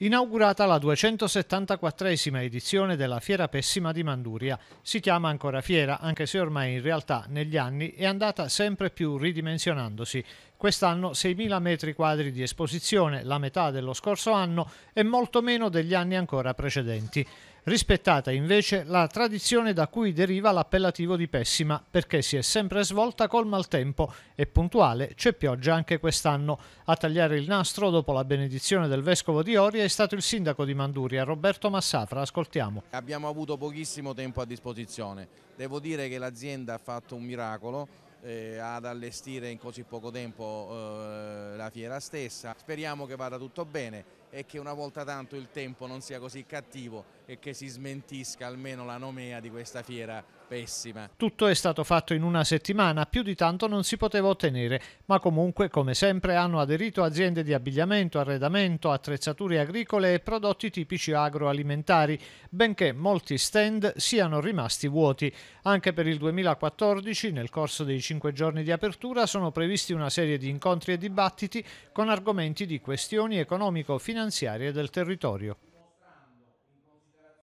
Inaugurata la 274esima edizione della Fiera Pessima di Manduria, si chiama ancora Fiera anche se ormai in realtà negli anni è andata sempre più ridimensionandosi, Quest'anno 6.000 metri quadri di esposizione, la metà dello scorso anno e molto meno degli anni ancora precedenti. Rispettata invece la tradizione da cui deriva l'appellativo di pessima, perché si è sempre svolta col maltempo e puntuale c'è pioggia anche quest'anno. A tagliare il nastro dopo la benedizione del vescovo di Oria è stato il sindaco di Manduria, Roberto Massafra. Ascoltiamo. Abbiamo avuto pochissimo tempo a disposizione. Devo dire che l'azienda ha fatto un miracolo eh, ad allestire in così poco tempo eh, la fiera stessa. Speriamo che vada tutto bene e che una volta tanto il tempo non sia così cattivo e che si smentisca almeno la nomea di questa fiera pessima. Tutto è stato fatto in una settimana, più di tanto non si poteva ottenere, ma comunque come sempre hanno aderito aziende di abbigliamento, arredamento, attrezzature agricole e prodotti tipici agroalimentari, benché molti stand siano rimasti vuoti. Anche per il 2014, nel corso dei cinque giorni di apertura, sono previsti una serie di incontri e dibattiti con argomenti di questioni economico-finanziarie del territorio.